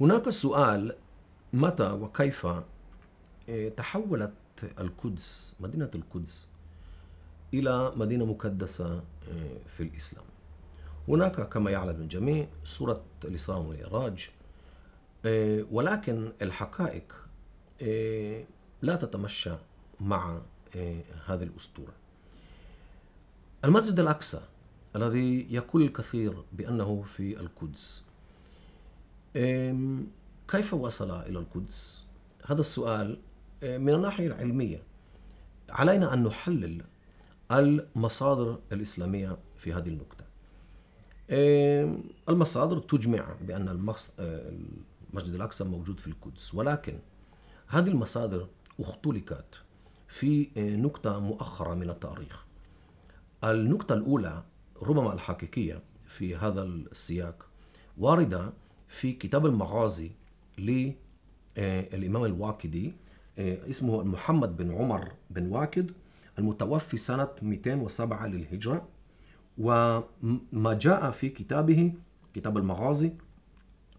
هناك سؤال متى وكيف آه، تحولت القدس مدينة القدس إلى مدينة مقدسة آه، في الإسلام هناك كما يعلم الجميع سورة الإسلام والإعراج آه، ولكن الحقائق لا تتمشى مع هذه الأسطورة المسجد الأقصى الذي يقول الكثير بأنه في القدس كيف وصل إلى القدس؟ هذا السؤال من الناحية العلمية علينا أن نحلل المصادر الإسلامية في هذه النقطة المصادر تجمع بأن المسجد الأقصى موجود في القدس ولكن هذه المصادر اختلقت في نقطة مؤخرة من التاريخ النقطة الأولى ربما الحقيقية في هذا السياق واردة في كتاب المغازي للإمام آه، الواكدي آه، اسمه محمد بن عمر بن واكد المتوفي سنة 207 للهجرة وما جاء في كتابه كتاب المغازي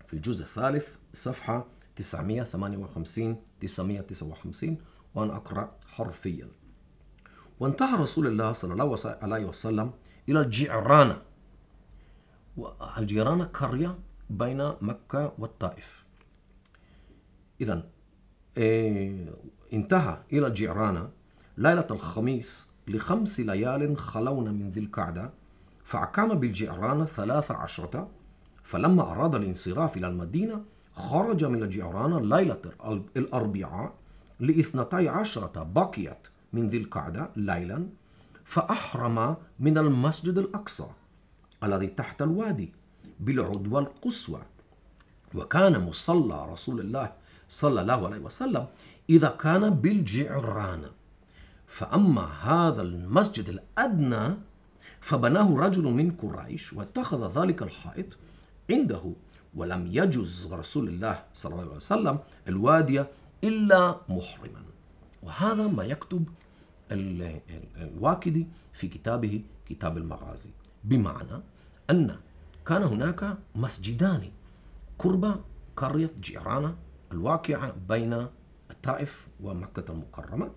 في الجزء الثالث صفحة 958 959 وأنا أقرأ حرفيا وانتهى رسول الله صلى الله عليه وسلم إلى الجعرانة والجيرانة قرية بين مكة والطائف إذا إيه، انتهى إلى جعرانة ليلة الخميس لخمس ليال خلون من ذي القعدة فأقام بالجعرانة ثلاث عشرة فلما أراد الانصراف إلى المدينة خرج من الجعرانة ليلة الأربعاء لاثنتي عشرة بقيت من ذي القعدة ليلا فأحرم من المسجد الأقصى الذي تحت الوادي بالعدوى القصوى وكان مصلى رسول الله صلى الله عليه وسلم إذا كان بالجعران فأما هذا المسجد الأدنى فبناه رجل من قريش واتخذ ذلك الحائط عنده ولم يجز رسول الله صلى الله عليه وسلم الوادية إلا محرما وهذا ما يكتب الواكدي في كتابه كتاب المغازي بمعنى أن كان هناك مسجدان قرب قرية جيرانا الواقعة بين الطائف ومكة المكرمة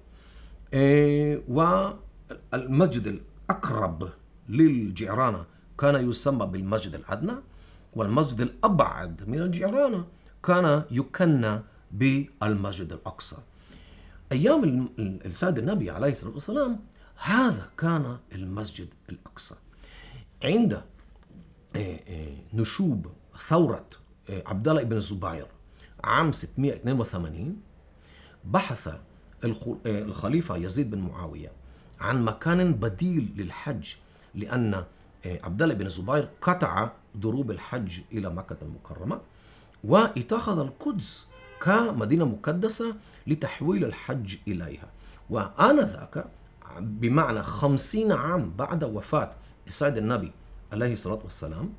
إيه، والمسجد الأقرب للجيرانة كان يسمى بالمسجد الأدنى والمسجد الأبعد من الجيرانة كان يكنى بالمسجد الأقصى أيام السيد النبي عليه الصلاة والسلام هذا كان المسجد الأقصى عند إيه، إيه، نشوب ثورة إيه، عبد الله بن الزبير عام 682 بحث الخليفة يزيد بن معاوية عن مكان بديل للحج لأن عبد الله بن الزبير قطع دروب الحج إلى مكة المكرمة واتخذ القدس كمدينة مقدسة لتحويل الحج إليها وآنذاك بمعنى خمسين عام بعد وفاة السيد النبي عليه الصلاة والسلام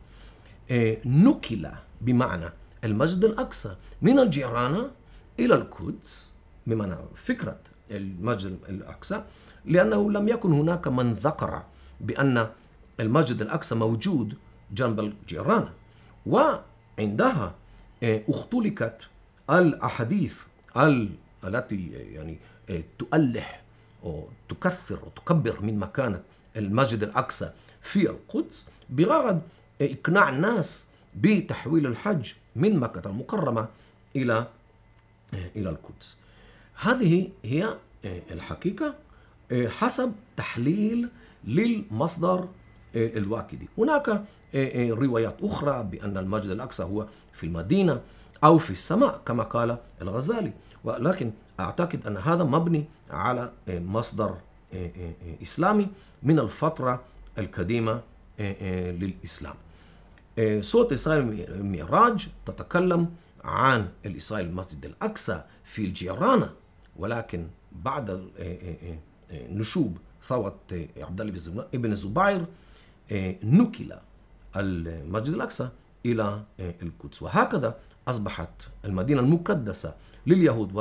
آه، نقل بمعنى المسجد الأقصى من الجيران إلى القدس بمعنى فكرة المسجد الأقصى لأنه لم يكن هناك من ذكر بأن المسجد الأقصى موجود جنب الجيران وعندها آه، اختلقت الأحاديث التي يعني آه، تؤلح وتكثر وتكبر من مكانة المسجد الأقصى في القدس بغرض إقناع الناس بتحويل الحج من مكة المكرمة إلى إلى القدس هذه هي آه، الحقيقة آه، حسب تحليل للمصدر آه، الواكدي هناك روايات أخرى بأن المسجد الأقصى هو في المدينة أو في السماء كما قال الغزالي ولكن أعتقد أن هذا مبني على مصدر إسلامي من الفترة القديمة آه، آه، للإسلام سورة آه، إسرائيل المعراج تتكلم عن الإسرائيل المسجد الأقصى في الجيرانة ولكن بعد نشوب ثورة عبد الله بن الزبير نقل المسجد الأقصى إلى القدس وهكذا أصبحت المدينة المقدسة لليهود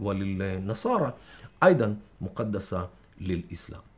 وللنصارى أيضا مقدسة للإسلام